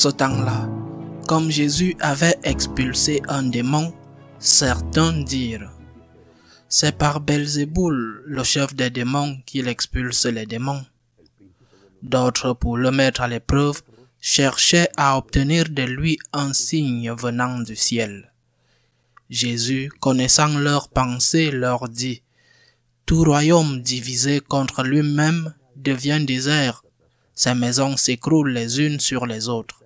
ce temps-là, comme Jésus avait expulsé un démon, certains dirent C'est par Belzéboul, le chef des démons, qu'il expulse les démons. D'autres, pour le mettre à l'épreuve, cherchaient à obtenir de lui un signe venant du ciel. Jésus, connaissant leurs pensées, leur dit Tout royaume divisé contre lui-même devient désert, ses maisons s'écroulent les unes sur les autres.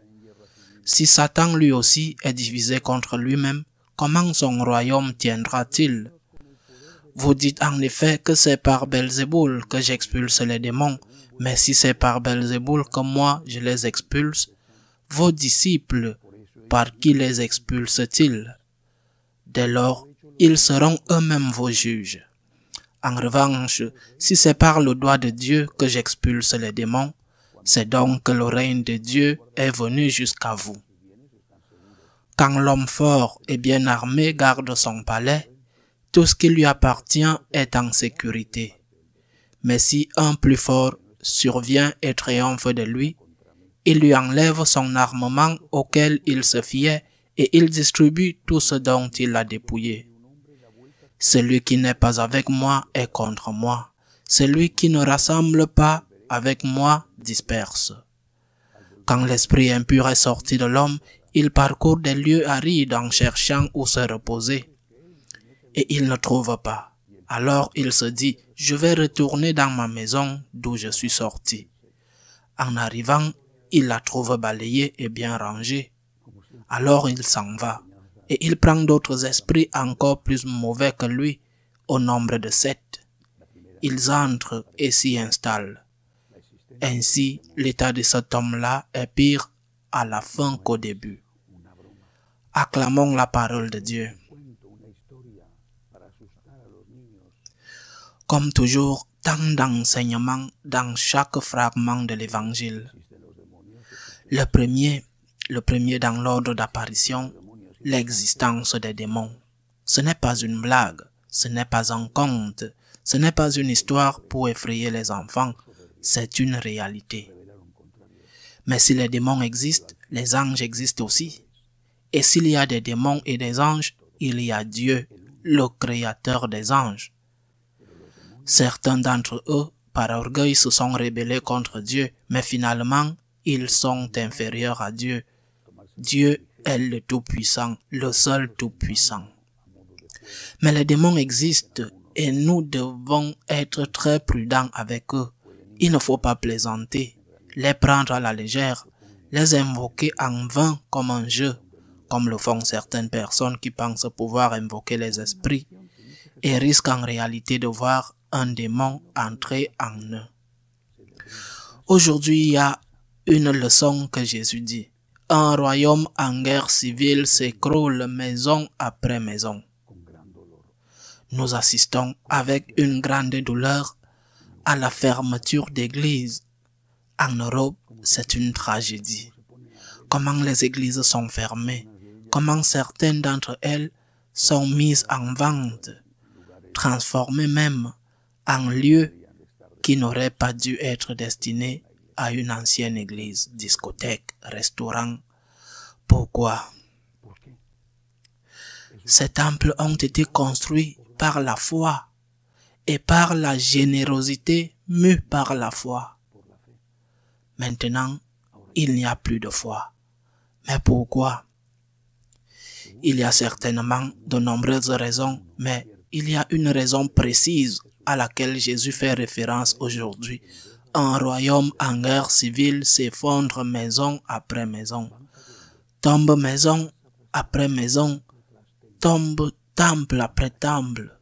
Si Satan lui aussi est divisé contre lui-même, comment son royaume tiendra-t-il Vous dites en effet que c'est par Belzéboul que j'expulse les démons, mais si c'est par Belzéboul que moi je les expulse, vos disciples, par qui les expulsent-ils Dès lors, ils seront eux-mêmes vos juges. En revanche, si c'est par le doigt de Dieu que j'expulse les démons, c'est donc que le règne de Dieu est venu jusqu'à vous. Quand l'homme fort et bien armé garde son palais, tout ce qui lui appartient est en sécurité. Mais si un plus fort survient et triomphe de lui, il lui enlève son armement auquel il se fiait et il distribue tout ce dont il a dépouillé. Celui qui n'est pas avec moi est contre moi. Celui qui ne rassemble pas avec moi disperse. Quand l'esprit impur est sorti de l'homme, il parcourt des lieux arides en cherchant où se reposer. Et il ne trouve pas. Alors il se dit, je vais retourner dans ma maison d'où je suis sorti. En arrivant, il la trouve balayée et bien rangée. Alors il s'en va, et il prend d'autres esprits encore plus mauvais que lui, au nombre de sept. Ils entrent et s'y installent. Ainsi, l'état de cet homme-là est pire à la fin qu'au début. Acclamons la parole de Dieu. Comme toujours, tant d'enseignements dans chaque fragment de l'Évangile. Le premier, le premier dans l'ordre d'apparition, l'existence des démons. Ce n'est pas une blague, ce n'est pas un conte, ce n'est pas une histoire pour effrayer les enfants, c'est une réalité. Mais si les démons existent, les anges existent aussi. Et s'il y a des démons et des anges, il y a Dieu, le Créateur des anges. Certains d'entre eux, par orgueil, se sont rébellés contre Dieu, mais finalement, ils sont inférieurs à Dieu. Dieu est le Tout-Puissant, le seul Tout-Puissant. Mais les démons existent et nous devons être très prudents avec eux. Il ne faut pas plaisanter, les prendre à la légère, les invoquer en vain comme un jeu, comme le font certaines personnes qui pensent pouvoir invoquer les esprits et risquent en réalité de voir un démon entrer en eux. Aujourd'hui, il y a une leçon que Jésus dit. Un royaume en guerre civile s'écroule maison après maison. Nous assistons avec une grande douleur à la fermeture d'églises. En Europe, c'est une tragédie. Comment les églises sont fermées, comment certaines d'entre elles sont mises en vente, transformées même en lieux qui n'auraient pas dû être destinés à une ancienne église, discothèque, restaurant. Pourquoi Ces temples ont été construits par la foi et par la générosité mue par la foi. Maintenant, il n'y a plus de foi. Mais pourquoi Il y a certainement de nombreuses raisons, mais il y a une raison précise à laquelle Jésus fait référence aujourd'hui. Un royaume en guerre civile s'effondre maison après maison. Tombe maison après maison. Tombe temple après temple.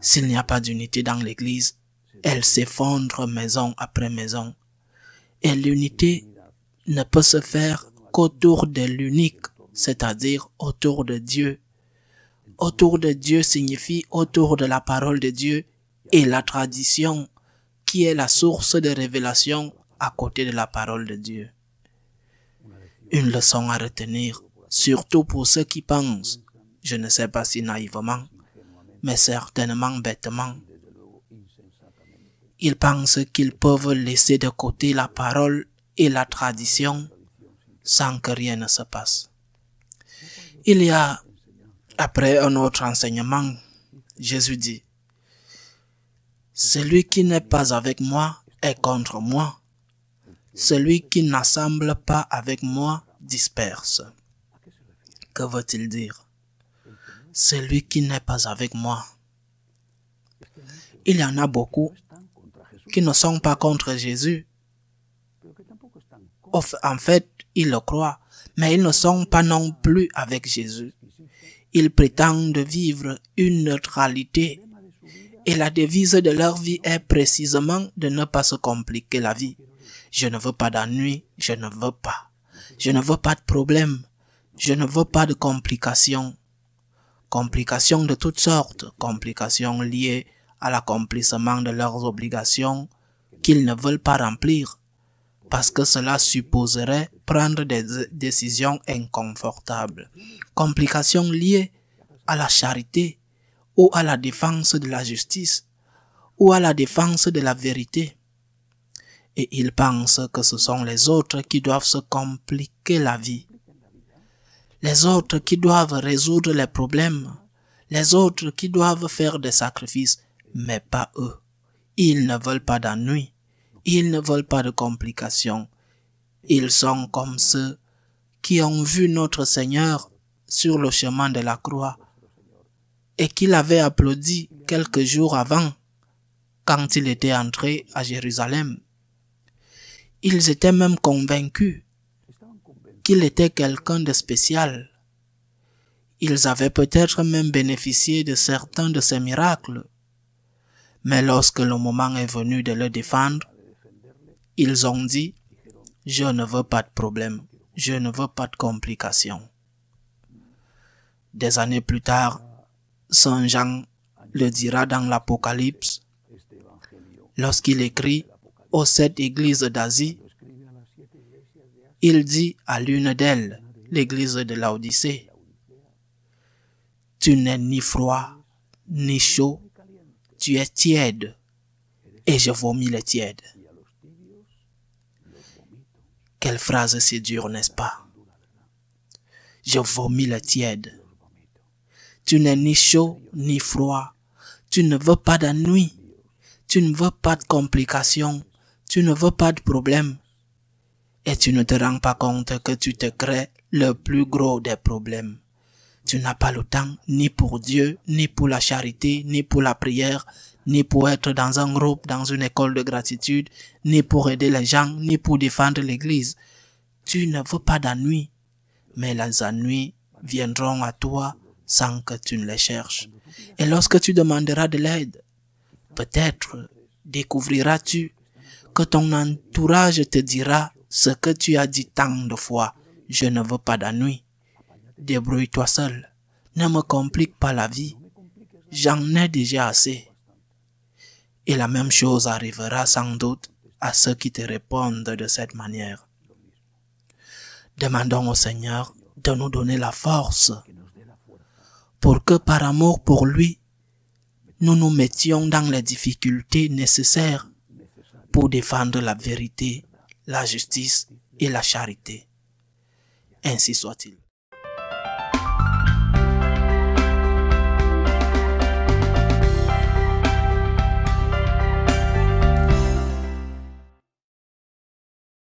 S'il n'y a pas d'unité dans l'Église, elle s'effondre maison après maison. Et l'unité ne peut se faire qu'autour de l'unique, c'est-à-dire autour de Dieu. Autour de Dieu signifie autour de la parole de Dieu et la tradition qui est la source de révélation à côté de la parole de Dieu. Une leçon à retenir, surtout pour ceux qui pensent, je ne sais pas si naïvement, mais certainement bêtement. Ils pensent qu'ils peuvent laisser de côté la parole et la tradition sans que rien ne se passe. Il y a, après un autre enseignement, Jésus dit, Celui qui n'est pas avec moi est contre moi. Celui qui n'assemble pas avec moi disperse. Que veut-il dire celui qui n'est pas avec moi. Il y en a beaucoup qui ne sont pas contre Jésus. En fait, ils le croient, mais ils ne sont pas non plus avec Jésus. Ils prétendent vivre une neutralité et la devise de leur vie est précisément de ne pas se compliquer la vie. Je ne veux pas d'ennui, je ne veux pas. Je ne veux pas de problème, je ne veux pas de complications complications de toutes sortes, complications liées à l'accomplissement de leurs obligations qu'ils ne veulent pas remplir, parce que cela supposerait prendre des décisions inconfortables, complications liées à la charité ou à la défense de la justice ou à la défense de la vérité. Et ils pensent que ce sont les autres qui doivent se compliquer la vie les autres qui doivent résoudre les problèmes, les autres qui doivent faire des sacrifices, mais pas eux. Ils ne veulent pas d'ennui, ils ne veulent pas de complications. Ils sont comme ceux qui ont vu notre Seigneur sur le chemin de la croix et qui l'avaient applaudi quelques jours avant quand il était entré à Jérusalem. Ils étaient même convaincus il était quelqu'un de spécial. Ils avaient peut-être même bénéficié de certains de ses miracles. Mais lorsque le moment est venu de le défendre, ils ont dit, je ne veux pas de problème, je ne veux pas de complications. Des années plus tard, Saint Jean le dira dans l'Apocalypse, lorsqu'il écrit aux sept églises d'Asie, il dit à l'une d'elles, l'église de l'Odyssée, Tu n'es ni froid, ni chaud, tu es tiède, et je vomis le tiède. » Quelle phrase si dure, n'est-ce pas Je vomis le tiède. »« Tu n'es ni chaud, ni froid, tu ne veux pas d'ennui, tu ne veux pas de complications, tu ne veux pas de problèmes, et tu ne te rends pas compte que tu te crées le plus gros des problèmes. Tu n'as pas le temps ni pour Dieu, ni pour la charité, ni pour la prière, ni pour être dans un groupe, dans une école de gratitude, ni pour aider les gens, ni pour défendre l'Église. Tu ne veux pas d'ennui, mais les ennuis viendront à toi sans que tu ne les cherches. Et lorsque tu demanderas de l'aide, peut-être découvriras-tu que ton entourage te dira ce que tu as dit tant de fois, je ne veux pas d'ennui. Débrouille-toi seul. Ne me complique pas la vie. J'en ai déjà assez. Et la même chose arrivera sans doute à ceux qui te répondent de cette manière. Demandons au Seigneur de nous donner la force pour que par amour pour lui, nous nous mettions dans les difficultés nécessaires pour défendre la vérité la justice et la charité. Ainsi soit-il.